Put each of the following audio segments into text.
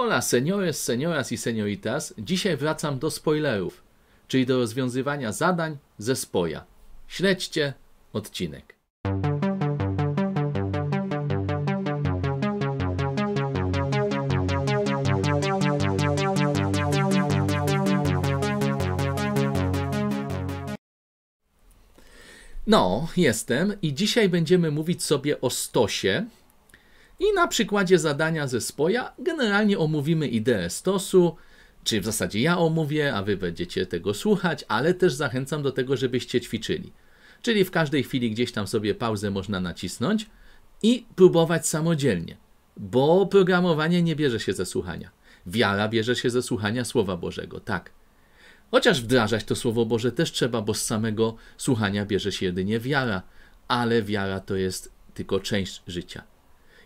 Hola, seniores, senioras i senioritas. Dzisiaj wracam do spoilerów, czyli do rozwiązywania zadań ze spoja. Śledźcie odcinek. No, jestem i dzisiaj będziemy mówić sobie o stosie, i na przykładzie zadania ze spoja generalnie omówimy ideę stosu, czy w zasadzie ja omówię, a wy będziecie tego słuchać, ale też zachęcam do tego, żebyście ćwiczyli. Czyli w każdej chwili gdzieś tam sobie pauzę można nacisnąć i próbować samodzielnie, bo programowanie nie bierze się ze słuchania. Wiara bierze się ze słuchania Słowa Bożego, tak. Chociaż wdrażać to Słowo Boże też trzeba, bo z samego słuchania bierze się jedynie wiara, ale wiara to jest tylko część życia.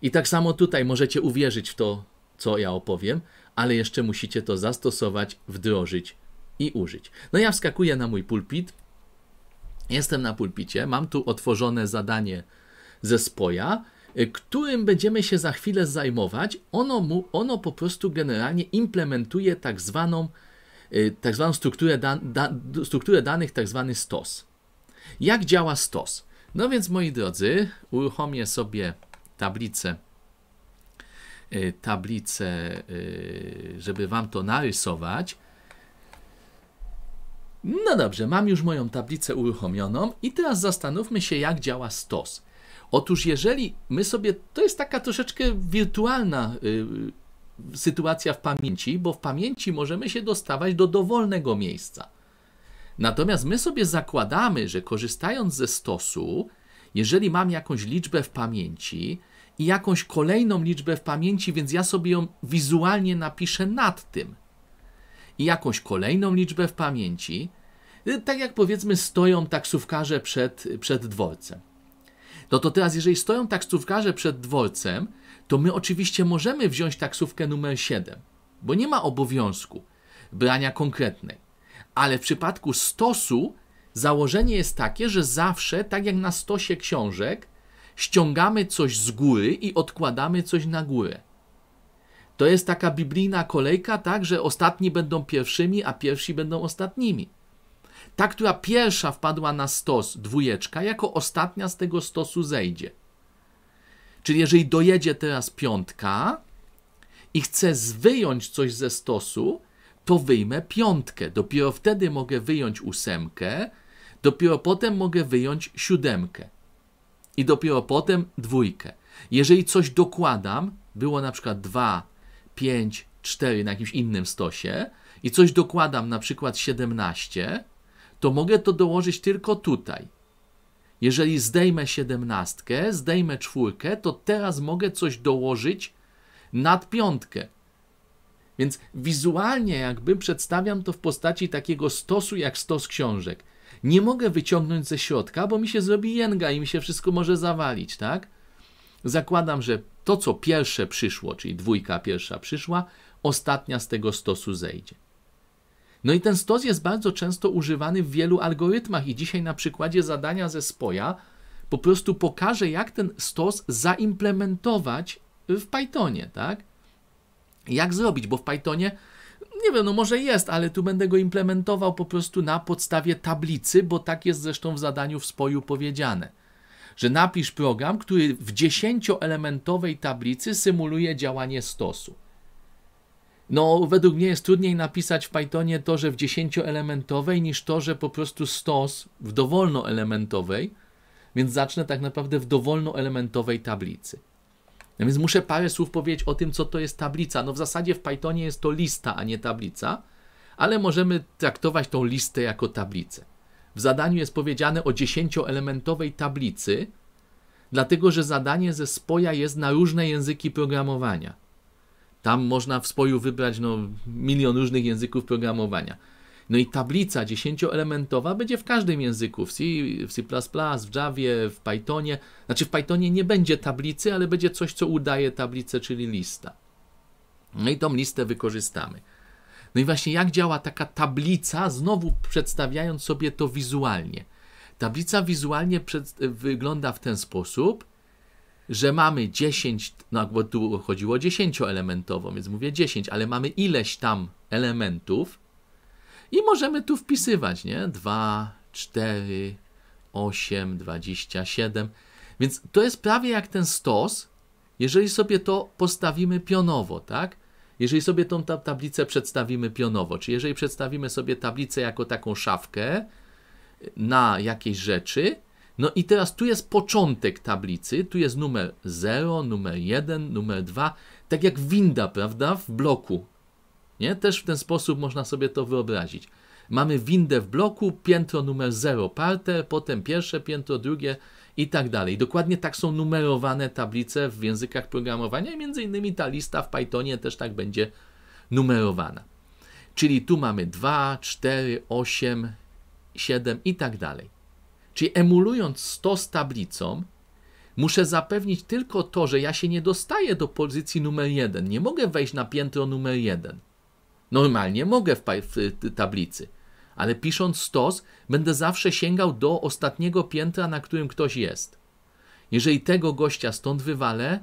I tak samo tutaj możecie uwierzyć w to, co ja opowiem, ale jeszcze musicie to zastosować, wdrożyć i użyć. No ja wskakuję na mój pulpit. Jestem na pulpicie, mam tu otworzone zadanie ze spoja, y, którym będziemy się za chwilę zajmować. Ono, mu, ono po prostu generalnie implementuje tak zwaną, y, tak zwaną strukturę, da, da, strukturę danych, tak zwany STOS. Jak działa STOS? No więc moi drodzy, uruchomię sobie tablicę, y, tablicę, y, żeby wam to narysować. No dobrze, mam już moją tablicę uruchomioną i teraz zastanówmy się, jak działa stos. Otóż jeżeli my sobie, to jest taka troszeczkę wirtualna y, sytuacja w pamięci, bo w pamięci możemy się dostawać do dowolnego miejsca. Natomiast my sobie zakładamy, że korzystając ze stosu, jeżeli mam jakąś liczbę w pamięci, i jakąś kolejną liczbę w pamięci, więc ja sobie ją wizualnie napiszę nad tym. I jakąś kolejną liczbę w pamięci, y, tak jak powiedzmy stoją taksówkarze przed, przed dworcem. No to teraz, jeżeli stoją taksówkarze przed dworcem, to my oczywiście możemy wziąć taksówkę numer 7, bo nie ma obowiązku brania konkretnej. Ale w przypadku stosu założenie jest takie, że zawsze, tak jak na stosie książek, ściągamy coś z góry i odkładamy coś na górę. To jest taka biblijna kolejka, tak, że ostatni będą pierwszymi, a pierwsi będą ostatnimi. Ta, która pierwsza wpadła na stos, dwójeczka, jako ostatnia z tego stosu zejdzie. Czyli jeżeli dojedzie teraz piątka i chcę wyjąć coś ze stosu, to wyjmę piątkę. Dopiero wtedy mogę wyjąć ósemkę, dopiero potem mogę wyjąć siódemkę i dopiero potem dwójkę. Jeżeli coś dokładam, było na przykład 2, 5, 4 na jakimś innym stosie i coś dokładam na przykład 17, to mogę to dołożyć tylko tutaj. Jeżeli zdejmę 17, zdejmę czwórkę, to teraz mogę coś dołożyć nad piątkę. Więc wizualnie jakby przedstawiam to w postaci takiego stosu jak stos książek nie mogę wyciągnąć ze środka, bo mi się zrobi jęga i mi się wszystko może zawalić, tak? Zakładam, że to, co pierwsze przyszło, czyli dwójka pierwsza przyszła, ostatnia z tego stosu zejdzie. No i ten stos jest bardzo często używany w wielu algorytmach i dzisiaj na przykładzie zadania ze SPOJA po prostu pokażę, jak ten stos zaimplementować w Pythonie, tak? Jak zrobić, bo w Pythonie nie wiem, no może jest, ale tu będę go implementował po prostu na podstawie tablicy, bo tak jest zresztą w zadaniu w spoju powiedziane. Że napisz program, który w dziesięcioelementowej tablicy symuluje działanie stosu. No, według mnie jest trudniej napisać w Pythonie to, że w dziesięcioelementowej, niż to, że po prostu stos w dowolnoelementowej, więc zacznę tak naprawdę w dowolnoelementowej tablicy. No więc muszę parę słów powiedzieć o tym, co to jest tablica. No w zasadzie w Pythonie jest to lista, a nie tablica, ale możemy traktować tą listę jako tablicę. W zadaniu jest powiedziane o dziesięcioelementowej tablicy, dlatego że zadanie ze spoja jest na różne języki programowania. Tam można w spoju wybrać no, milion różnych języków programowania. No i tablica dziesięcioelementowa będzie w każdym języku, w C, w C++, w Javie, w Pythonie. Znaczy w Pythonie nie będzie tablicy, ale będzie coś, co udaje tablicę, czyli lista. No i tą listę wykorzystamy. No i właśnie jak działa taka tablica, znowu przedstawiając sobie to wizualnie. Tablica wizualnie przed, wygląda w ten sposób, że mamy 10, no bo tu chodziło o 10 elementową, więc mówię 10, ale mamy ileś tam elementów, i możemy tu wpisywać, nie? 2, 4, 8, 27. Więc to jest prawie jak ten stos, jeżeli sobie to postawimy pionowo, tak? Jeżeli sobie tą ta tablicę przedstawimy pionowo, czy jeżeli przedstawimy sobie tablicę jako taką szafkę na jakieś rzeczy, no i teraz tu jest początek tablicy, tu jest numer 0, numer 1, numer 2, tak jak winda, prawda, w bloku. Nie? Też w ten sposób można sobie to wyobrazić. Mamy windę w bloku, piętro numer 0 parter, potem pierwsze piętro, drugie i tak dalej. Dokładnie tak są numerowane tablice w językach programowania i między innymi ta lista w Pythonie też tak będzie numerowana. Czyli tu mamy 2, 4, 8, 7 i tak dalej. Czyli emulując 100 z tablicą, muszę zapewnić tylko to, że ja się nie dostaję do pozycji numer 1. Nie mogę wejść na piętro numer 1 Normalnie mogę w, w y, tablicy, ale pisząc stos, będę zawsze sięgał do ostatniego piętra, na którym ktoś jest. Jeżeli tego gościa stąd wywalę,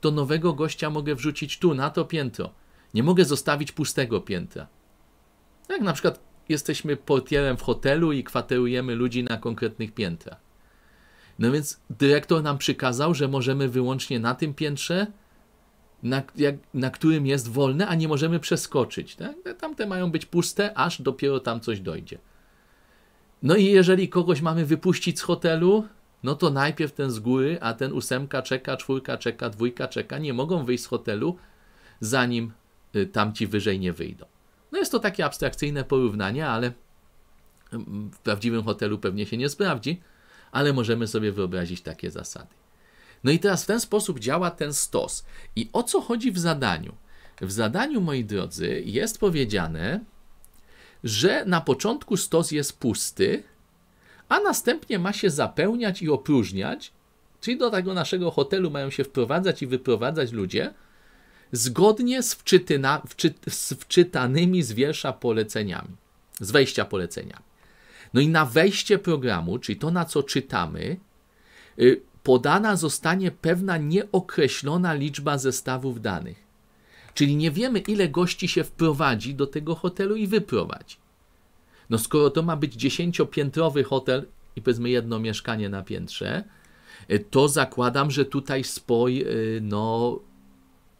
to nowego gościa mogę wrzucić tu, na to piętro. Nie mogę zostawić pustego piętra. Tak na przykład jesteśmy portierem w hotelu i kwaterujemy ludzi na konkretnych piętrach. No więc dyrektor nam przykazał, że możemy wyłącznie na tym piętrze na, jak, na którym jest wolne, a nie możemy przeskoczyć. Tak? No, tamte mają być puste, aż dopiero tam coś dojdzie. No i jeżeli kogoś mamy wypuścić z hotelu, no to najpierw ten z góry, a ten ósemka czeka, czwórka czeka, dwójka czeka, nie mogą wyjść z hotelu, zanim y, tamci wyżej nie wyjdą. No jest to takie abstrakcyjne porównanie, ale mm, w prawdziwym hotelu pewnie się nie sprawdzi, ale możemy sobie wyobrazić takie zasady. No i teraz w ten sposób działa ten stos. I o co chodzi w zadaniu? W zadaniu, moi drodzy, jest powiedziane, że na początku stos jest pusty, a następnie ma się zapełniać i opróżniać, czyli do tego naszego hotelu mają się wprowadzać i wyprowadzać ludzie, zgodnie z, wczytyna, z wczytanymi z wiersza poleceniami, z wejścia poleceniami. No i na wejście programu, czyli to, na co czytamy, y, podana zostanie pewna nieokreślona liczba zestawów danych. Czyli nie wiemy, ile gości się wprowadzi do tego hotelu i wyprowadzi. No skoro to ma być dziesięciopiętrowy hotel i powiedzmy jedno mieszkanie na piętrze, y, to zakładam, że tutaj spoj y, no,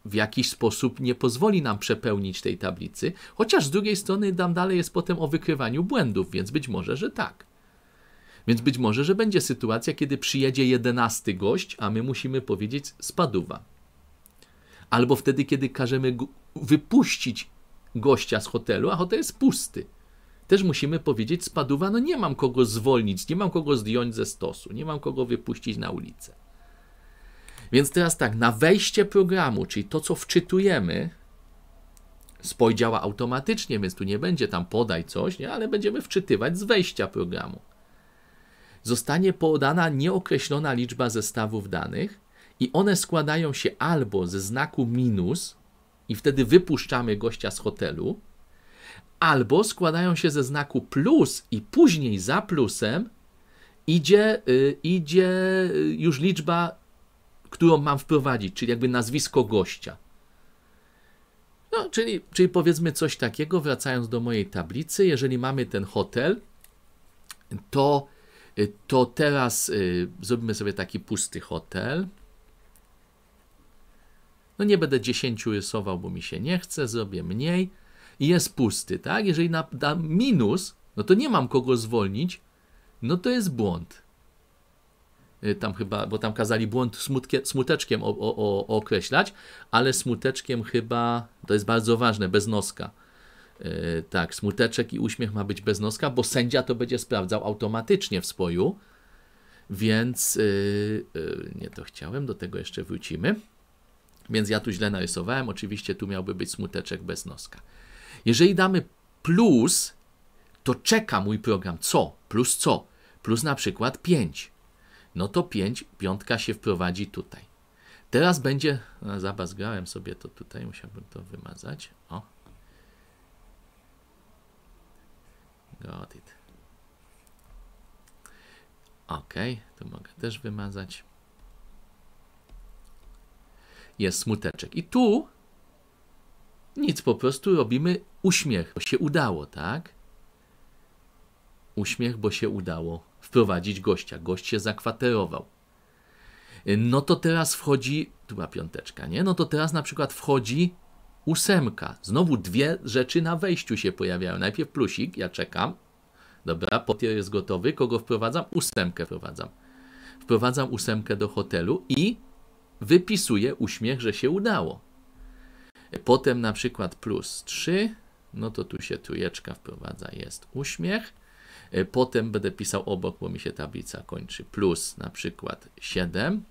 w jakiś sposób nie pozwoli nam przepełnić tej tablicy, chociaż z drugiej strony dam dalej jest potem o wykrywaniu błędów, więc być może, że tak. Więc być może, że będzie sytuacja, kiedy przyjedzie jedenasty gość, a my musimy powiedzieć spaduwa. Albo wtedy, kiedy każemy wypuścić gościa z hotelu, a hotel jest pusty. Też musimy powiedzieć spaduwa, no nie mam kogo zwolnić, nie mam kogo zdjąć ze stosu, nie mam kogo wypuścić na ulicę. Więc teraz tak, na wejście programu, czyli to, co wczytujemy, spojdziała automatycznie, więc tu nie będzie tam podaj coś, nie? ale będziemy wczytywać z wejścia programu zostanie podana nieokreślona liczba zestawów danych i one składają się albo ze znaku minus i wtedy wypuszczamy gościa z hotelu, albo składają się ze znaku plus i później za plusem idzie, y, idzie y, już liczba, którą mam wprowadzić, czyli jakby nazwisko gościa. No, czyli, czyli powiedzmy coś takiego, wracając do mojej tablicy, jeżeli mamy ten hotel, to Y, to teraz y, zrobimy sobie taki pusty hotel. No nie będę 10 rysował, bo mi się nie chce, zrobię mniej. I jest pusty, tak? Jeżeli dam minus, no to nie mam kogo zwolnić, no to jest błąd. Y, tam chyba, bo tam kazali błąd smutkie, smuteczkiem o, o, o, określać, ale smuteczkiem chyba, to jest bardzo ważne, bez noska E, tak, smuteczek i uśmiech ma być bez noska, bo sędzia to będzie sprawdzał automatycznie w spoju. Więc e, e, nie to chciałem, do tego jeszcze wrócimy. Więc ja tu źle narysowałem. Oczywiście tu miałby być smuteczek bez noska. Jeżeli damy plus, to czeka mój program co? Plus co? Plus na przykład 5. No to 5, piątka się wprowadzi tutaj. Teraz będzie, no, sobie to tutaj, musiałbym to wymazać. O, Got it. Ok, to mogę też wymazać. Jest smuteczek. I tu nic, po prostu robimy uśmiech, bo się udało, tak? Uśmiech, bo się udało wprowadzić gościa. Gość się zakwaterował. No to teraz wchodzi, tu była piąteczka, nie? No to teraz na przykład wchodzi Ósemka. Znowu dwie rzeczy na wejściu się pojawiają. Najpierw plusik, ja czekam. Dobra, potier jest gotowy. Kogo wprowadzam? Ósemkę wprowadzam. Wprowadzam ósemkę do hotelu i wypisuję uśmiech, że się udało. Potem na przykład plus 3, no to tu się trójeczka wprowadza, jest uśmiech. Potem będę pisał obok, bo mi się tablica kończy. Plus na przykład 7,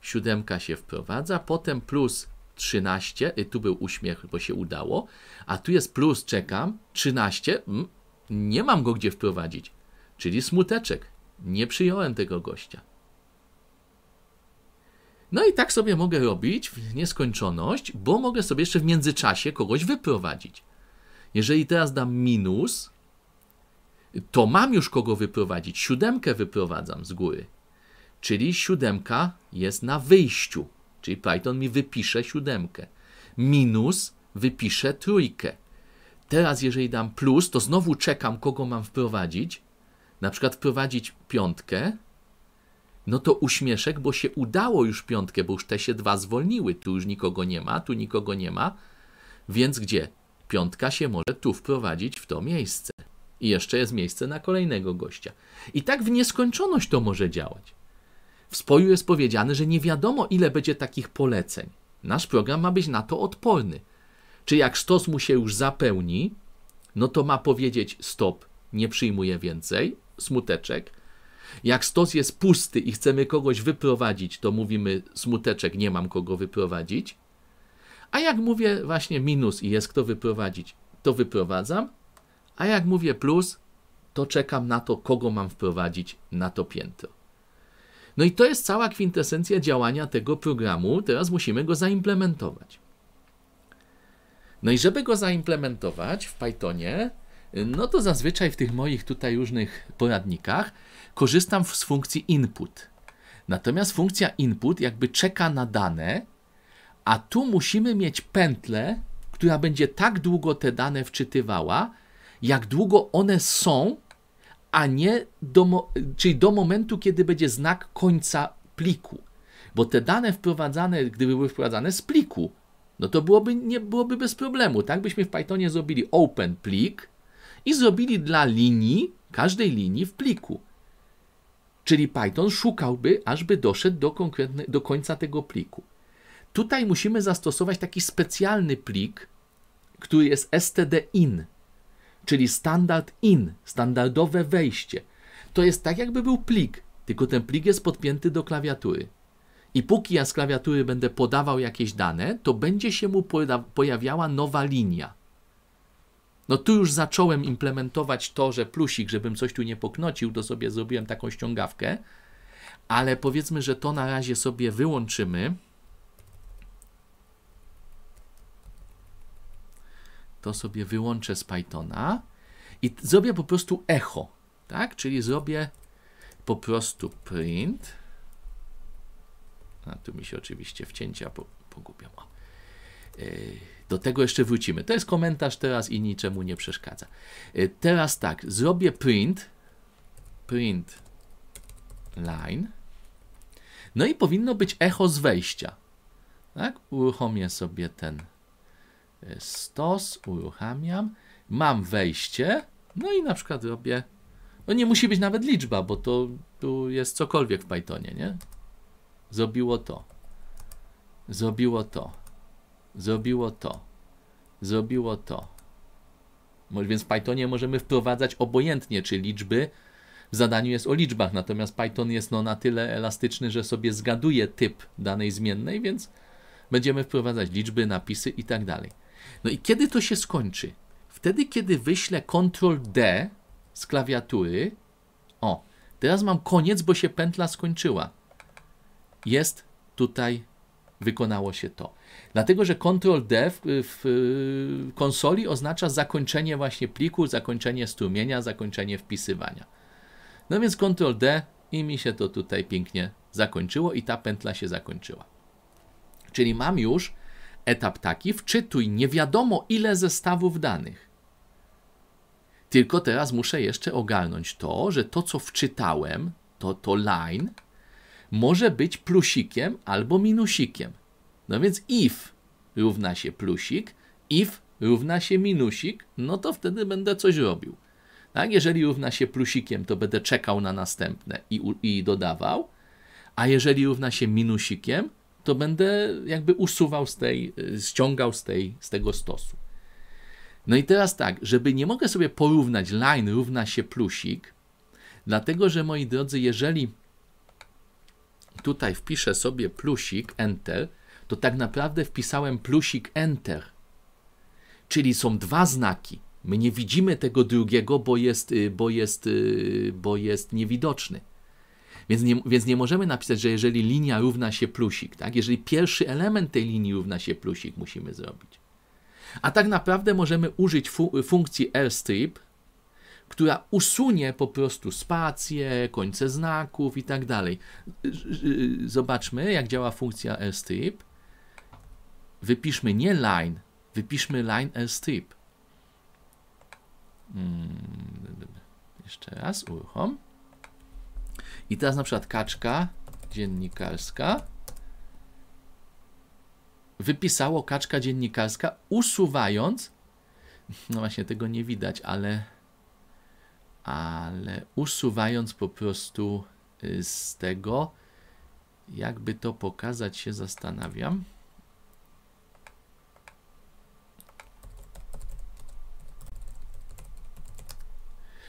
siódemka się wprowadza, potem plus 13, y, tu był uśmiech, bo się udało, a tu jest plus, czekam, 13, mm, nie mam go gdzie wprowadzić, czyli smuteczek, nie przyjąłem tego gościa. No i tak sobie mogę robić w nieskończoność, bo mogę sobie jeszcze w międzyczasie kogoś wyprowadzić. Jeżeli teraz dam minus, to mam już kogo wyprowadzić. Siódemkę wyprowadzam z góry. Czyli siódemka jest na wyjściu. Czyli Python mi wypisze siódemkę. Minus wypisze trójkę. Teraz, jeżeli dam plus, to znowu czekam, kogo mam wprowadzić. Na przykład wprowadzić piątkę. No to uśmieszek, bo się udało już piątkę, bo już te się dwa zwolniły. Tu już nikogo nie ma, tu nikogo nie ma. Więc gdzie? Piątka się może tu wprowadzić w to miejsce. I jeszcze jest miejsce na kolejnego gościa. I tak w nieskończoność to może działać. W spoju jest powiedziane, że nie wiadomo, ile będzie takich poleceń. Nasz program ma być na to odporny. Czy jak sztos mu się już zapełni, no to ma powiedzieć stop, nie przyjmuję więcej, smuteczek. Jak stos jest pusty i chcemy kogoś wyprowadzić, to mówimy smuteczek, nie mam kogo wyprowadzić. A jak mówię właśnie minus i jest kto wyprowadzić, to wyprowadzam. A jak mówię plus, to czekam na to, kogo mam wprowadzić na to piętro. No i to jest cała kwintesencja działania tego programu. Teraz musimy go zaimplementować. No i żeby go zaimplementować w Pythonie, no to zazwyczaj w tych moich tutaj różnych poradnikach korzystam z funkcji input. Natomiast funkcja input jakby czeka na dane, a tu musimy mieć pętlę, która będzie tak długo te dane wczytywała, jak długo one są a nie do, czyli do momentu, kiedy będzie znak końca pliku. Bo te dane wprowadzane, gdyby były wprowadzane z pliku, no to byłoby, nie byłoby bez problemu. Tak byśmy w Pythonie zrobili open plik i zrobili dla linii, każdej linii w pliku. Czyli Python szukałby, ażby doszedł do, konkretne, do końca tego pliku. Tutaj musimy zastosować taki specjalny plik, który jest stdin czyli standard in, standardowe wejście. To jest tak, jakby był plik, tylko ten plik jest podpięty do klawiatury. I póki ja z klawiatury będę podawał jakieś dane, to będzie się mu pojawiała nowa linia. No tu już zacząłem implementować to, że plusik, żebym coś tu nie poknocił, to sobie zrobiłem taką ściągawkę, ale powiedzmy, że to na razie sobie wyłączymy. to sobie wyłączę z Pythona i zrobię po prostu echo, tak? Czyli zrobię po prostu print. A tu mi się oczywiście wcięcia pogubią. E, do tego jeszcze wrócimy. To jest komentarz teraz i niczemu nie przeszkadza. E, teraz tak, zrobię print, print line, no i powinno być echo z wejścia. Tak? Uruchomię sobie ten stos, uruchamiam, mam wejście, no i na przykład robię, no nie musi być nawet liczba, bo to tu jest cokolwiek w Pythonie, nie? Zrobiło to, zrobiło to, zrobiło to, zrobiło to. Więc w Pythonie możemy wprowadzać obojętnie, czy liczby, w zadaniu jest o liczbach, natomiast Python jest no na tyle elastyczny, że sobie zgaduje typ danej zmiennej, więc będziemy wprowadzać liczby, napisy i tak dalej. No i kiedy to się skończy? Wtedy, kiedy wyślę Ctrl D z klawiatury. O, teraz mam koniec, bo się pętla skończyła. Jest tutaj, wykonało się to. Dlatego, że Ctrl D w, w konsoli oznacza zakończenie właśnie pliku, zakończenie strumienia, zakończenie wpisywania. No więc Ctrl D i mi się to tutaj pięknie zakończyło i ta pętla się zakończyła. Czyli mam już Etap taki, wczytuj nie wiadomo ile zestawów danych. Tylko teraz muszę jeszcze ogarnąć to, że to, co wczytałem, to, to line, może być plusikiem albo minusikiem. No więc if równa się plusik, if równa się minusik, no to wtedy będę coś robił. Tak? Jeżeli równa się plusikiem, to będę czekał na następne i, i dodawał, a jeżeli równa się minusikiem, to będę jakby usuwał z tej, y, ściągał z, tej, z tego stosu. No i teraz tak, żeby nie mogę sobie porównać line równa się plusik, dlatego że moi drodzy, jeżeli tutaj wpiszę sobie plusik enter, to tak naprawdę wpisałem plusik enter. Czyli są dwa znaki. My nie widzimy tego drugiego, bo jest, y, bo jest, y, bo jest niewidoczny. Więc nie, więc nie możemy napisać, że jeżeli linia równa się plusik, tak? jeżeli pierwszy element tej linii równa się plusik, musimy zrobić. A tak naprawdę możemy użyć fu funkcji lstrip, która usunie po prostu spacje, końce znaków i tak dalej. Zobaczmy, jak działa funkcja lstrip. Wypiszmy nie line, wypiszmy line lstrip. Hmm, jeszcze raz uruchom. I teraz na przykład kaczka dziennikarska wypisało kaczka dziennikarska, usuwając, no właśnie tego nie widać, ale, ale usuwając po prostu y, z tego, jakby to pokazać się zastanawiam.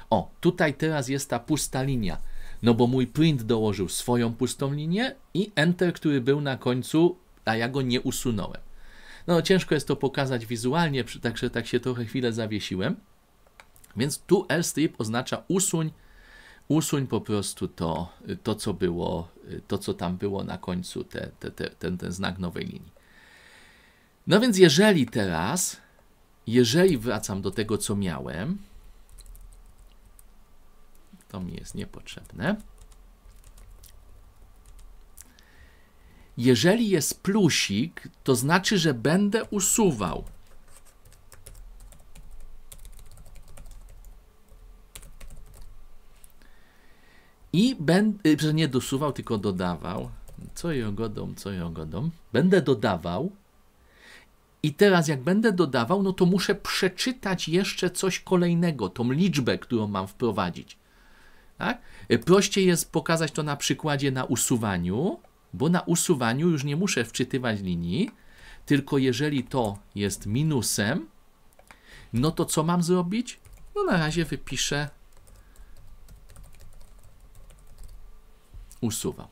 O, tutaj teraz jest ta pusta linia no bo mój print dołożył swoją pustą linię i enter, który był na końcu, a ja go nie usunąłem. No ciężko jest to pokazać wizualnie, także tak się trochę chwilę zawiesiłem. Więc tu airstrip oznacza usuń, usuń po prostu to, to co było, to co tam było na końcu, te, te, te, ten, ten znak nowej linii. No więc jeżeli teraz, jeżeli wracam do tego, co miałem, to mi jest niepotrzebne. Jeżeli jest plusik, to znaczy, że będę usuwał. I będę, że y, nie dosuwał, tylko dodawał. Co ją godą, co ją godą. Będę dodawał. I teraz jak będę dodawał, no to muszę przeczytać jeszcze coś kolejnego, tą liczbę, którą mam wprowadzić. Tak? Y, prościej jest pokazać to na przykładzie na usuwaniu, bo na usuwaniu już nie muszę wczytywać linii, tylko jeżeli to jest minusem, no to co mam zrobić? No na razie wypiszę usuwał.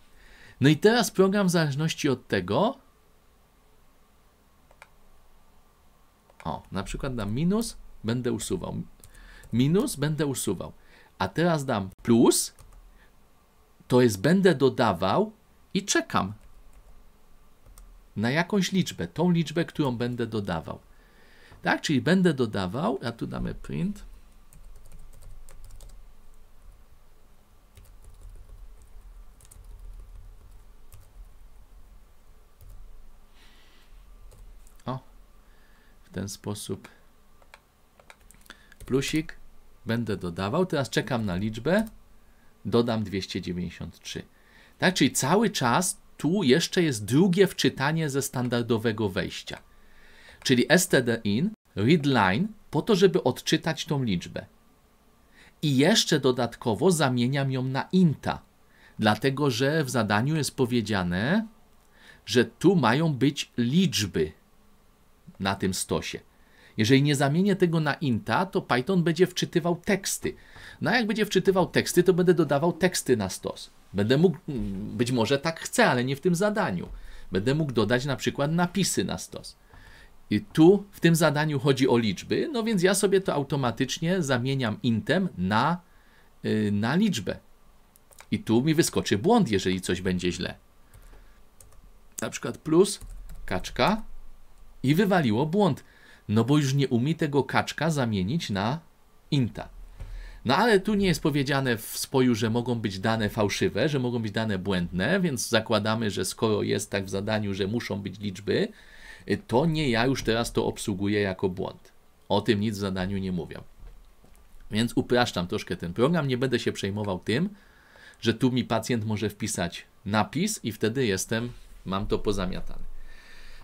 No i teraz program w zależności od tego o, na przykład na minus będę usuwał. Minus będę usuwał a teraz dam plus, to jest będę dodawał i czekam na jakąś liczbę, tą liczbę, którą będę dodawał. Tak, czyli będę dodawał, a tu damy print. O, w ten sposób plusik Będę dodawał, teraz czekam na liczbę, dodam 293. Tak, czyli cały czas tu jeszcze jest drugie wczytanie ze standardowego wejścia. Czyli stdin, readline, po to, żeby odczytać tą liczbę. I jeszcze dodatkowo zamieniam ją na inta, dlatego że w zadaniu jest powiedziane, że tu mają być liczby na tym stosie. Jeżeli nie zamienię tego na inta, to Python będzie wczytywał teksty. No a jak będzie wczytywał teksty, to będę dodawał teksty na stos. Będę mógł, mm, być może tak chcę, ale nie w tym zadaniu. Będę mógł dodać na przykład napisy na stos. I tu w tym zadaniu chodzi o liczby, no więc ja sobie to automatycznie zamieniam intem na, y, na liczbę. I tu mi wyskoczy błąd, jeżeli coś będzie źle. Na przykład plus kaczka i wywaliło błąd. No bo już nie umie tego kaczka zamienić na inta. No ale tu nie jest powiedziane w spoju, że mogą być dane fałszywe, że mogą być dane błędne, więc zakładamy, że skoro jest tak w zadaniu, że muszą być liczby, y, to nie ja już teraz to obsługuję jako błąd. O tym nic w zadaniu nie mówię. Więc upraszczam troszkę ten program, nie będę się przejmował tym, że tu mi pacjent może wpisać napis i wtedy jestem, mam to pozamiatane.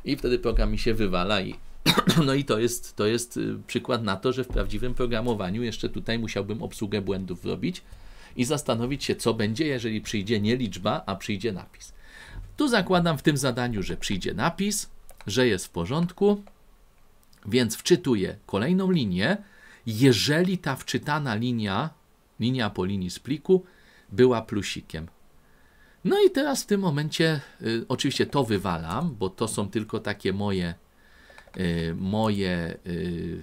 I wtedy program mi się wywala i No i to jest, to jest y, przykład na to, że w prawdziwym programowaniu jeszcze tutaj musiałbym obsługę błędów robić i zastanowić się, co będzie, jeżeli przyjdzie nie liczba, a przyjdzie napis. Tu zakładam w tym zadaniu, że przyjdzie napis, że jest w porządku, więc wczytuję kolejną linię. Jeżeli ta wczytana linia, linia po linii z pliku, była plusikiem. No i teraz w tym momencie, y, oczywiście to wywalam, bo to są tylko takie moje Y, moje, y,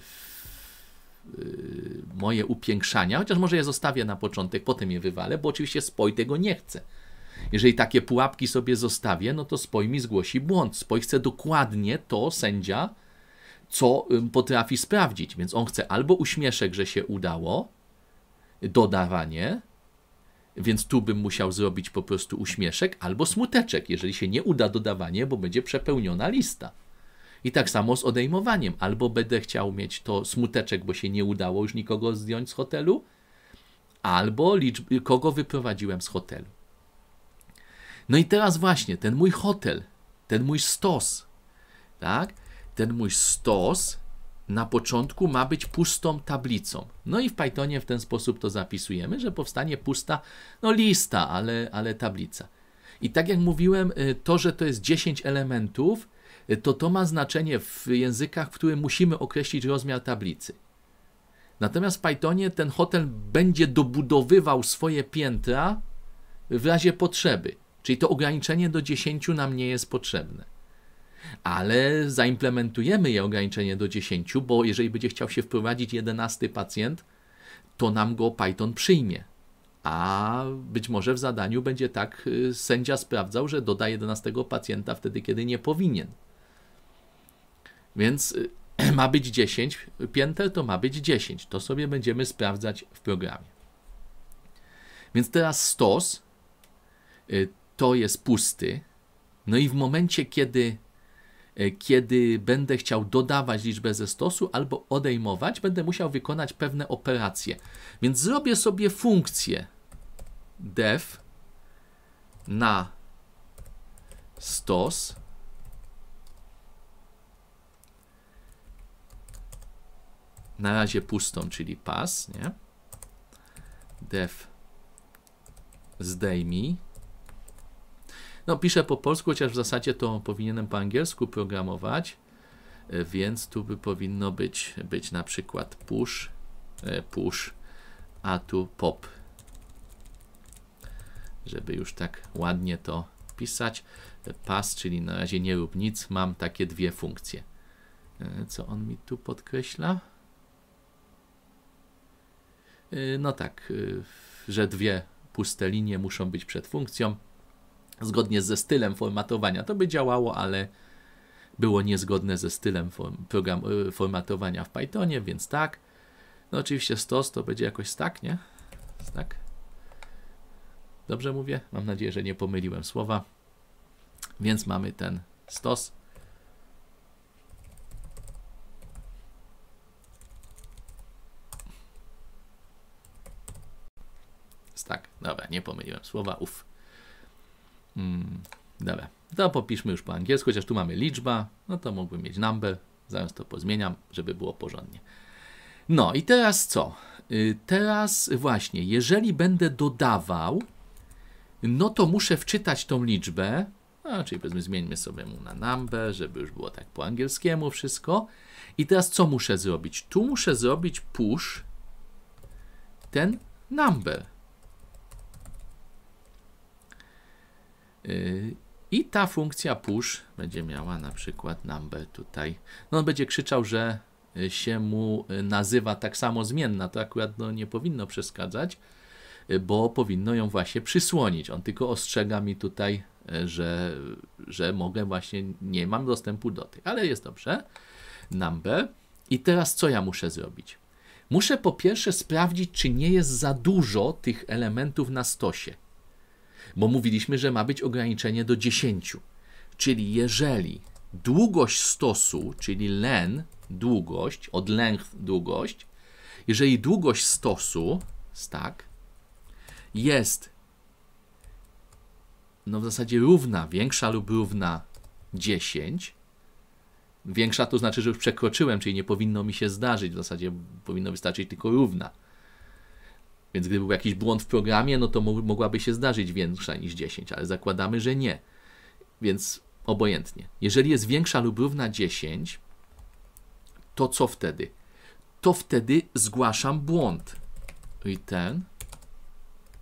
y, moje upiększania, chociaż może je zostawię na początek, potem je wywalę, bo oczywiście spoj tego nie chce. Jeżeli takie pułapki sobie zostawię, no to spoj mi zgłosi błąd. Spoj chce dokładnie to sędzia, co potrafi sprawdzić. Więc on chce albo uśmieszek, że się udało, dodawanie, więc tu bym musiał zrobić po prostu uśmieszek albo smuteczek, jeżeli się nie uda dodawanie, bo będzie przepełniona lista. I tak samo z odejmowaniem. Albo będę chciał mieć to smuteczek, bo się nie udało już nikogo zdjąć z hotelu, albo liczb, kogo wyprowadziłem z hotelu. No i teraz właśnie ten mój hotel, ten mój stos, tak? Ten mój stos na początku ma być pustą tablicą. No i w Pythonie w ten sposób to zapisujemy, że powstanie pusta, no lista, ale, ale tablica. I tak jak mówiłem, y, to, że to jest 10 elementów, to to ma znaczenie w językach, w których musimy określić rozmiar tablicy. Natomiast w Pythonie ten hotel będzie dobudowywał swoje piętra w razie potrzeby. Czyli to ograniczenie do 10 nam nie jest potrzebne. Ale zaimplementujemy je ograniczenie do 10, bo jeżeli będzie chciał się wprowadzić 11 pacjent, to nam go Python przyjmie. A być może w zadaniu będzie tak y, sędzia sprawdzał, że doda 11 pacjenta wtedy, kiedy nie powinien. Więc y, ma być 10 pięter, to ma być 10. To sobie będziemy sprawdzać w programie. Więc teraz stos y, to jest pusty. No i w momencie, kiedy, y, kiedy będę chciał dodawać liczbę ze stosu albo odejmować, będę musiał wykonać pewne operacje. Więc zrobię sobie funkcję def na stos na razie pustą, czyli pas, nie? Def zdejmij. No, piszę po polsku, chociaż w zasadzie to powinienem po angielsku programować, e, więc tu by powinno być, być na przykład push, e, push, a tu pop. Żeby już tak ładnie to pisać. E, pas, czyli na razie nie rób nic, mam takie dwie funkcje. Co on mi tu podkreśla? Y, no tak, y, że dwie puste linie muszą być przed funkcją. Zgodnie ze stylem formatowania to by działało, ale było niezgodne ze stylem form, program, y, formatowania w Pythonie, więc tak. No oczywiście stos to będzie jakoś stack, nie? Stack. Dobrze mówię? Mam nadzieję, że nie pomyliłem słowa. Więc mamy ten stos. Dobra, nie pomyliłem słowa, uff. Mm, dobra, to popiszmy już po angielsku, chociaż tu mamy liczba, no to mógłbym mieć number, zaraz to pozmieniam, żeby było porządnie. No i teraz co? Y, teraz właśnie, jeżeli będę dodawał, no to muszę wczytać tą liczbę, no, czyli powiedzmy zmieńmy sobie mu na number, żeby już było tak po angielskiemu wszystko. I teraz co muszę zrobić? Tu muszę zrobić push ten number. I ta funkcja push będzie miała na przykład number tutaj. No on będzie krzyczał, że się mu nazywa tak samo zmienna. To akurat no, nie powinno przeszkadzać, bo powinno ją właśnie przysłonić. On tylko ostrzega mi tutaj, że, że mogę właśnie, nie mam dostępu do tej. Ale jest dobrze. Number. I teraz co ja muszę zrobić? Muszę po pierwsze sprawdzić, czy nie jest za dużo tych elementów na stosie. Bo mówiliśmy, że ma być ograniczenie do 10. Czyli jeżeli długość stosu, czyli len, długość, od length długość, jeżeli długość stosu, stack, jest no w zasadzie równa, większa lub równa 10, większa to znaczy, że już przekroczyłem, czyli nie powinno mi się zdarzyć, w zasadzie powinno wystarczyć tylko równa więc gdyby był jakiś błąd w programie, no to mogłaby się zdarzyć większa niż 10, ale zakładamy, że nie. Więc obojętnie. Jeżeli jest większa lub równa 10, to co wtedy? To wtedy zgłaszam błąd. I ten,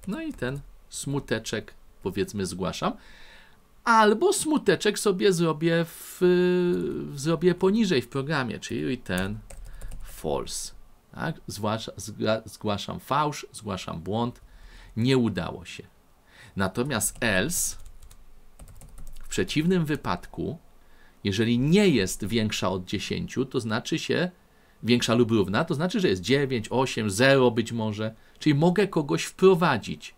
no i ten smuteczek powiedzmy zgłaszam. Albo smuteczek sobie zrobię, w, zrobię poniżej w programie, czyli ten false. Tak? zgłaszam fałsz, zgłaszam błąd. Nie udało się. Natomiast else w przeciwnym wypadku, jeżeli nie jest większa od 10, to znaczy się większa lub równa, to znaczy, że jest 9, 8, 0 być może, czyli mogę kogoś wprowadzić.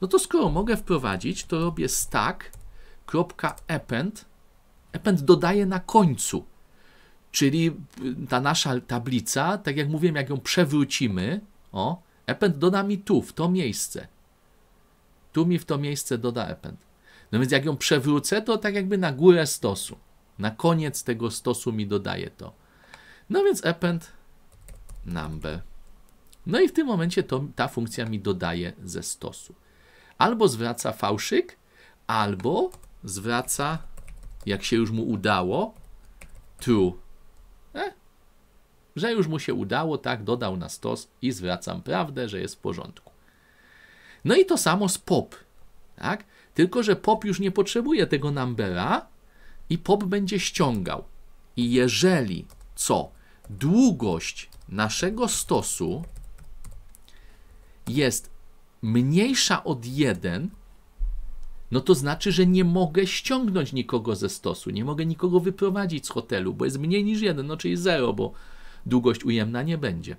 No to skoro mogę wprowadzić, to robię stack.append. Append dodaję na końcu Czyli ta nasza tablica, tak jak mówiłem, jak ją przewrócimy, o, append doda mi tu, w to miejsce. Tu mi w to miejsce doda append. No więc jak ją przewrócę, to tak jakby na górę stosu. Na koniec tego stosu mi dodaje to. No więc append number. No i w tym momencie to, ta funkcja mi dodaje ze stosu. Albo zwraca fałszyk, albo zwraca, jak się już mu udało, true że już mu się udało, tak dodał na stos i zwracam prawdę, że jest w porządku. No i to samo z pop. Tak? Tylko, że pop już nie potrzebuje tego numbera i pop będzie ściągał. I jeżeli co? Długość naszego stosu jest mniejsza od 1, no to znaczy, że nie mogę ściągnąć nikogo ze stosu, nie mogę nikogo wyprowadzić z hotelu, bo jest mniej niż 1, no czyli 0, bo długość ujemna nie będzie.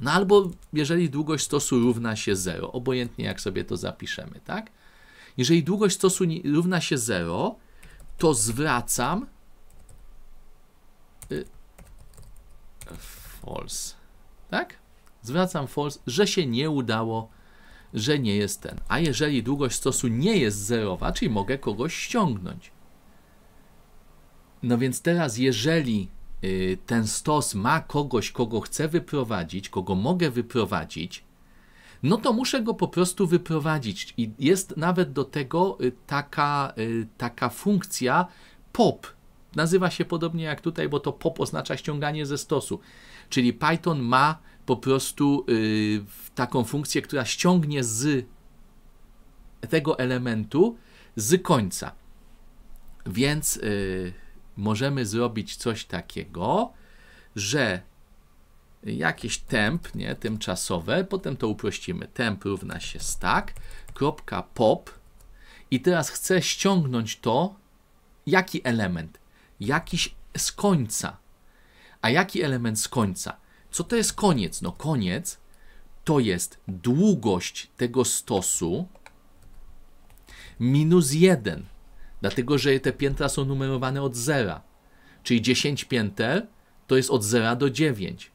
No albo jeżeli długość stosu równa się 0, obojętnie jak sobie to zapiszemy, tak? Jeżeli długość stosu równa się 0, to zwracam y, false, tak? Zwracam false, że się nie udało, że nie jest ten. A jeżeli długość stosu nie jest zerowa, czyli mogę kogoś ściągnąć. No więc teraz, jeżeli Y, ten stos ma kogoś, kogo chcę wyprowadzić, kogo mogę wyprowadzić, no to muszę go po prostu wyprowadzić. I jest nawet do tego y, taka, y, taka funkcja pop. Nazywa się podobnie jak tutaj, bo to pop oznacza ściąganie ze stosu. Czyli Python ma po prostu taką funkcję, która ściągnie z tego elementu z końca. Więc możemy zrobić coś takiego, że jakiś temp, nie, tymczasowe, potem to uprościmy. Temp równa się stack, kropka pop i teraz chcę ściągnąć to, jaki element? Jakiś z końca. A jaki element z końca? Co to jest koniec? No koniec to jest długość tego stosu minus 1. Dlatego, że te piętra są numerowane od zera. Czyli 10 pięter to jest od 0 do 9.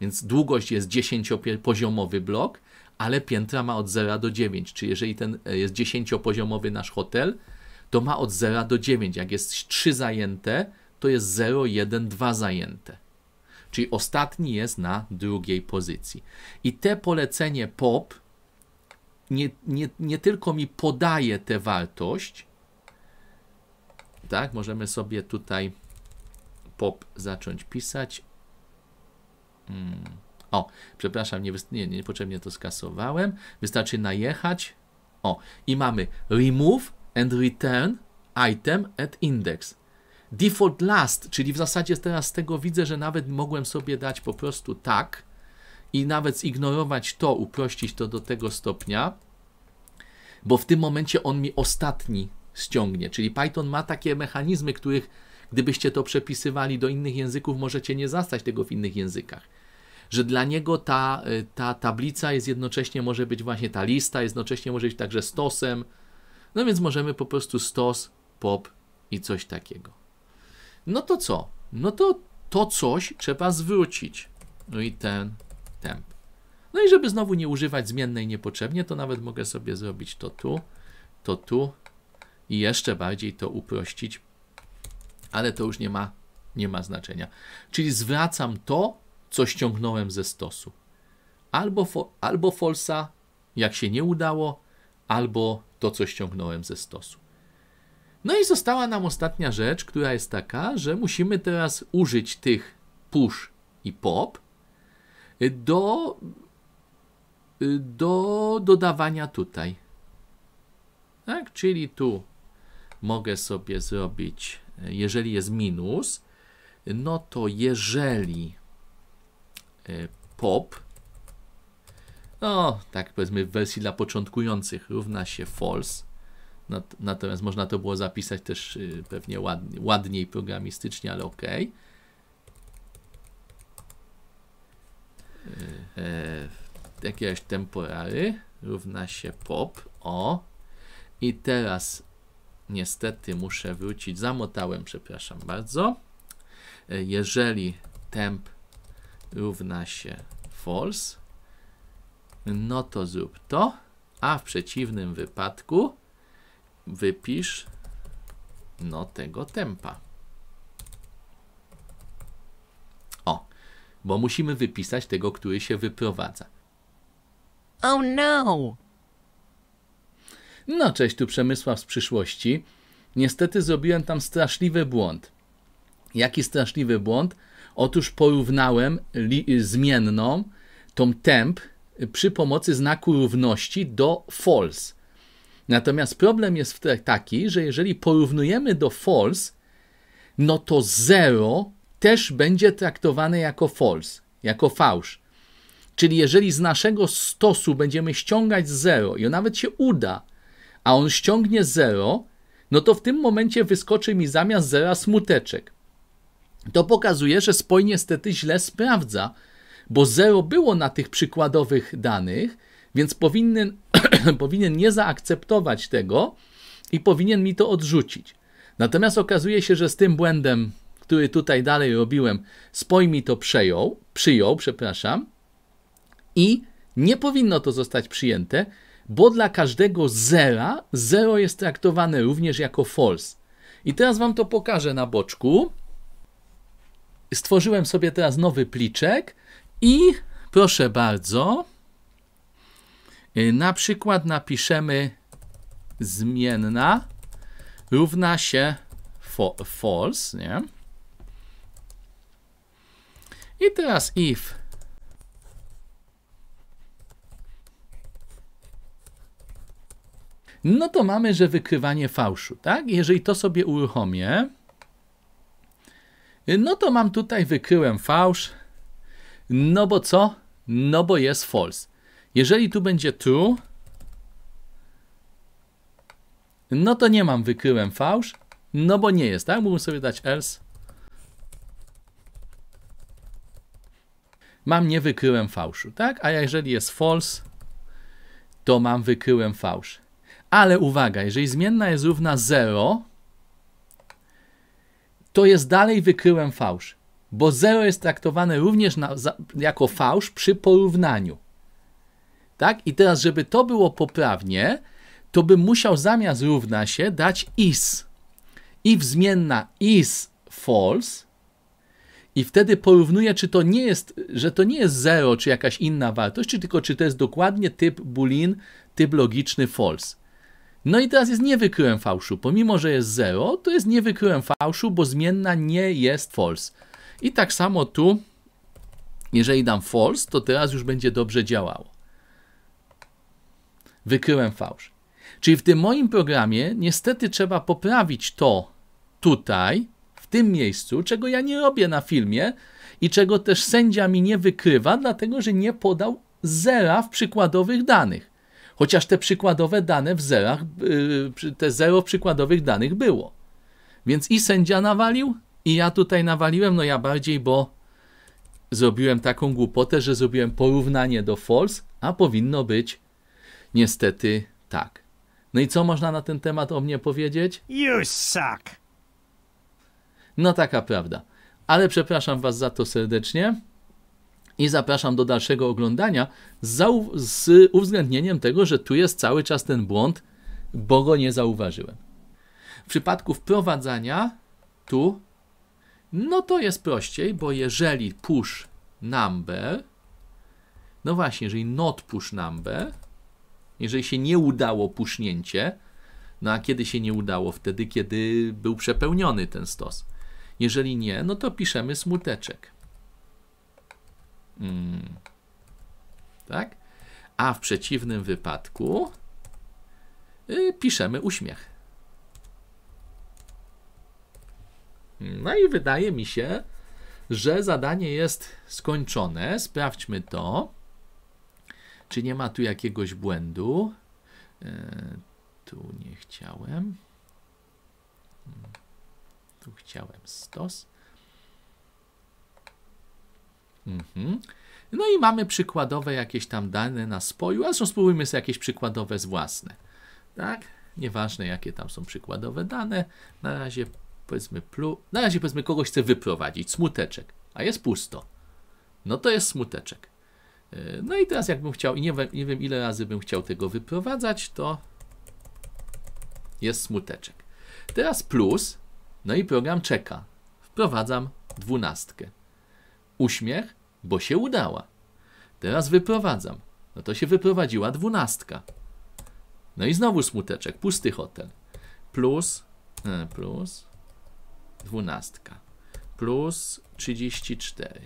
Więc długość jest 10-poziomowy blok, ale piętra ma od 0 do 9. Czyli jeżeli ten e, jest 10-poziomowy nasz hotel, to ma od 0 do 9. Jak jest 3 zajęte, to jest 0, 1, 2 zajęte. Czyli ostatni jest na drugiej pozycji. I te polecenie POP nie, nie, nie tylko mi podaje tę wartość, tak? Możemy sobie tutaj pop zacząć pisać. Hmm. O, przepraszam, nie, nie, niepotrzebnie to skasowałem. Wystarczy najechać. O, i mamy remove and return item at index. Default last, czyli w zasadzie teraz z tego widzę, że nawet mogłem sobie dać po prostu tak i nawet zignorować to, uprościć to do tego stopnia, bo w tym momencie on mi ostatni ściągnie. Czyli Python ma takie mechanizmy, których gdybyście to przepisywali do innych języków, możecie nie zastać tego w innych językach. Że dla niego ta, ta tablica jest jednocześnie, może być właśnie ta lista, jednocześnie może być także stosem. No więc możemy po prostu stos, pop i coś takiego. No to co? No to to coś trzeba zwrócić. No i ten temp. No i żeby znowu nie używać zmiennej niepotrzebnie, to nawet mogę sobie zrobić to tu, to tu, i jeszcze bardziej to uprościć, ale to już nie ma, nie ma znaczenia. Czyli zwracam to, co ściągnąłem ze stosu. Albo, fo, albo falsa, jak się nie udało, albo to, co ściągnąłem ze stosu. No i została nam ostatnia rzecz, która jest taka, że musimy teraz użyć tych push i pop do, do dodawania tutaj. Tak? Czyli tu mogę sobie zrobić, e, jeżeli jest minus, no to jeżeli e, pop, no tak powiedzmy w wersji dla początkujących równa się false, natomiast można to było zapisać też e, pewnie ładniej programistycznie, ale ok. Jakieś temporary równa się pop, o. I teraz niestety muszę wrócić, zamotałem, przepraszam bardzo. E, jeżeli temp równa się false, no to zrób to, a w przeciwnym wypadku wypisz no tego tempa. O, bo musimy wypisać tego, który się wyprowadza. Oh no! No cześć, tu Przemysław z przyszłości. Niestety zrobiłem tam straszliwy błąd. Jaki straszliwy błąd? Otóż porównałem zmienną, tą temp, przy pomocy znaku równości do false. Natomiast problem jest taki, że jeżeli porównujemy do false, no to 0 też będzie traktowane jako false, jako fałsz. Czyli jeżeli z naszego stosu będziemy ściągać 0 i on nawet się uda, a on ściągnie 0, no to w tym momencie wyskoczy mi zamiast zera smuteczek. To pokazuje, że spoj niestety źle sprawdza, bo 0 było na tych przykładowych danych, więc powinien, powinien nie zaakceptować tego i powinien mi to odrzucić. Natomiast okazuje się, że z tym błędem, który tutaj dalej robiłem, spoj mi to przejął, przyjął, przepraszam, i nie powinno to zostać przyjęte, bo dla każdego zera zero jest traktowane również jako false. I teraz Wam to pokażę na boczku. Stworzyłem sobie teraz nowy pliczek i proszę bardzo, y, na przykład napiszemy zmienna równa się false, nie? I teraz if no to mamy, że wykrywanie fałszu, tak? Jeżeli to sobie uruchomię, no to mam tutaj wykryłem fałsz, no bo co? No bo jest false. Jeżeli tu będzie true, no to nie mam wykryłem fałsz, no bo nie jest, tak? Mógłbym sobie dać else. Mam nie wykryłem fałszu, tak? A jeżeli jest false, to mam wykryłem fałsz. Ale uwaga, jeżeli zmienna jest równa 0, to jest dalej wykryłem fałsz, bo 0 jest traktowane również na, za, jako fałsz przy porównaniu. Tak? I teraz, żeby to było poprawnie, to bym musiał zamiast równa się dać is. I zmienna is false i wtedy porównuję, czy to nie jest, że to nie jest 0, czy jakaś inna wartość, czy tylko czy to jest dokładnie typ boolean, typ logiczny false. No i teraz jest niewykryłem fałszu. Pomimo, że jest 0, to jest niewykryłem fałszu, bo zmienna nie jest false. I tak samo tu, jeżeli dam false, to teraz już będzie dobrze działało. Wykryłem fałsz. Czyli w tym moim programie niestety trzeba poprawić to tutaj, w tym miejscu, czego ja nie robię na filmie i czego też sędzia mi nie wykrywa, dlatego że nie podał zera w przykładowych danych. Chociaż te przykładowe dane w zerach, y, te zero przykładowych danych było. Więc i sędzia nawalił, i ja tutaj nawaliłem, no ja bardziej, bo zrobiłem taką głupotę, że zrobiłem porównanie do false, a powinno być niestety tak. No i co można na ten temat o mnie powiedzieć? You suck! No taka prawda. Ale przepraszam Was za to serdecznie. I zapraszam do dalszego oglądania z uwzględnieniem tego, że tu jest cały czas ten błąd, bo go nie zauważyłem. W przypadku wprowadzania tu, no to jest prościej, bo jeżeli push number, no właśnie, jeżeli not push number, jeżeli się nie udało pusznięcie, no a kiedy się nie udało? Wtedy, kiedy był przepełniony ten stos. Jeżeli nie, no to piszemy smuteczek. Mm. Tak? A w przeciwnym wypadku y, piszemy uśmiech. No i wydaje mi się, że zadanie jest skończone. Sprawdźmy to. Czy nie ma tu jakiegoś błędu? Y, tu nie chciałem. Hmm. Tu chciałem stos. Mhm. No i mamy przykładowe jakieś tam dane na spoju, a zresztą spróbujmy sobie jakieś przykładowe z własne. Tak? Nieważne jakie tam są przykładowe dane. Na razie powiedzmy plu... Na razie powiedzmy kogoś chce wyprowadzić, smuteczek, a jest pusto. No to jest smuteczek. E, no i teraz jakbym chciał, i nie wiem, nie wiem ile razy bym chciał tego wyprowadzać, to jest smuteczek. Teraz plus, no i program czeka. Wprowadzam dwunastkę. Uśmiech, bo się udała. Teraz wyprowadzam. No to się wyprowadziła dwunastka. No i znowu smuteczek, pusty hotel. Plus, e, plus dwunastka. Plus 34.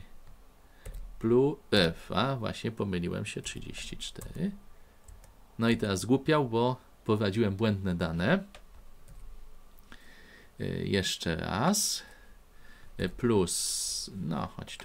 Plus, F, a właśnie pomyliłem się, 34. No i teraz zgłupiał, bo prowadziłem błędne dane. E, jeszcze raz. E, plus, no chodź tu.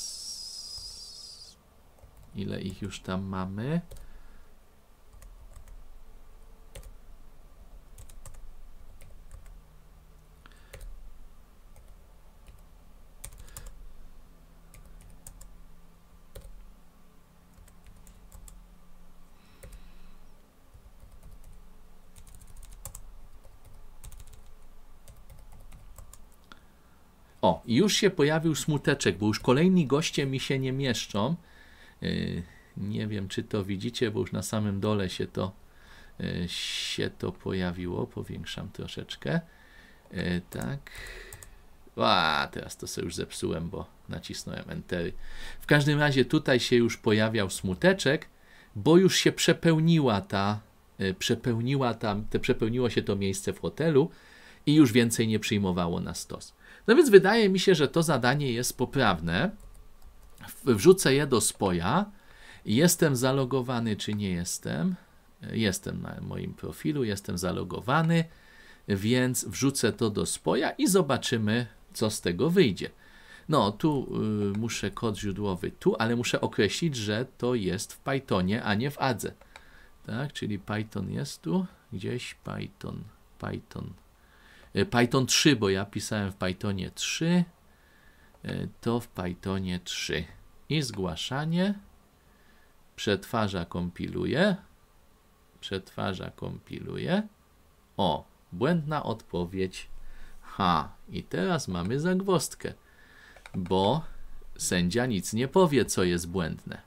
ile ich już tam mamy. O, już się pojawił smuteczek, bo już kolejni goście mi się nie mieszczą. E, nie wiem, czy to widzicie, bo już na samym dole się to, e, się to pojawiło. Powiększam troszeczkę. E, tak. A, teraz to sobie już zepsułem, bo nacisnąłem Enter. W każdym razie tutaj się już pojawiał smuteczek, bo już się przepełniła ta, przepełniła tam, te, przepełniło się to miejsce w hotelu i już więcej nie przyjmowało na stos. No więc wydaje mi się, że to zadanie jest poprawne wrzucę je do spoja. Jestem zalogowany, czy nie jestem? Jestem na moim profilu, jestem zalogowany, więc wrzucę to do spoja i zobaczymy, co z tego wyjdzie. No, tu y, muszę kod źródłowy tu, ale muszę określić, że to jest w Pythonie, a nie w Adze. Tak, czyli Python jest tu, gdzieś Python, Python. Y, Python 3, bo ja pisałem w Pythonie 3. E, to w Pythonie 3. I zgłaszanie przetwarza, kompiluje, przetwarza, kompiluje. O, błędna odpowiedź H. I teraz mamy zagwostkę, bo sędzia nic nie powie, co jest błędne.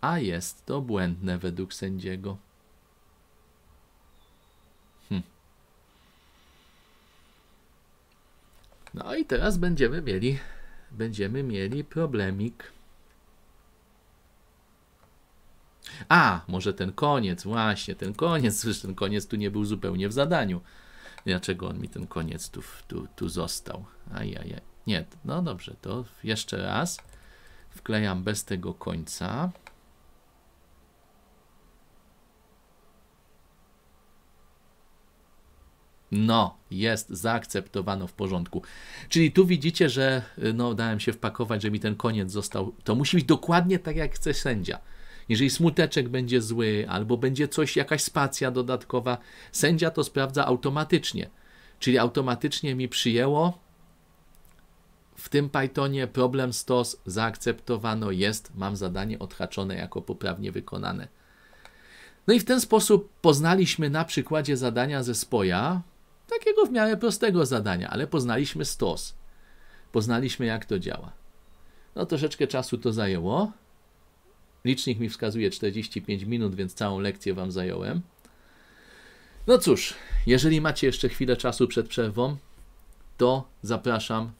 A jest to błędne według sędziego. No i teraz będziemy mieli, będziemy mieli problemik. A, może ten koniec, właśnie, ten koniec, przecież ten koniec tu nie był zupełnie w zadaniu. Dlaczego on mi ten koniec tu, tu, tu został? Ajajaj. Nie, no dobrze, to jeszcze raz wklejam bez tego końca. No, jest zaakceptowano w porządku. Czyli tu widzicie, że y, no, dałem się wpakować, że mi ten koniec został. To musi być dokładnie tak, jak chce sędzia. Jeżeli smuteczek będzie zły, albo będzie coś, jakaś spacja dodatkowa, sędzia to sprawdza automatycznie. Czyli automatycznie mi przyjęło w tym Pythonie problem stos zaakceptowano jest, mam zadanie odhaczone jako poprawnie wykonane. No i w ten sposób poznaliśmy na przykładzie zadania ze spoja, takiego w miarę prostego zadania, ale poznaliśmy stos. Poznaliśmy, jak to działa. No troszeczkę czasu to zajęło. Licznik mi wskazuje 45 minut, więc całą lekcję Wam zająłem. No cóż, jeżeli macie jeszcze chwilę czasu przed przerwą, to zapraszam,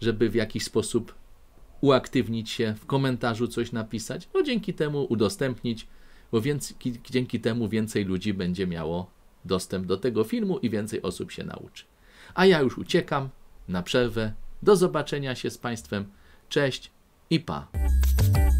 żeby w jakiś sposób uaktywnić się, w komentarzu coś napisać, bo dzięki temu udostępnić, bo więc, dzięki temu więcej ludzi będzie miało dostęp do tego filmu i więcej osób się nauczy. A ja już uciekam na przerwę. Do zobaczenia się z Państwem. Cześć i pa.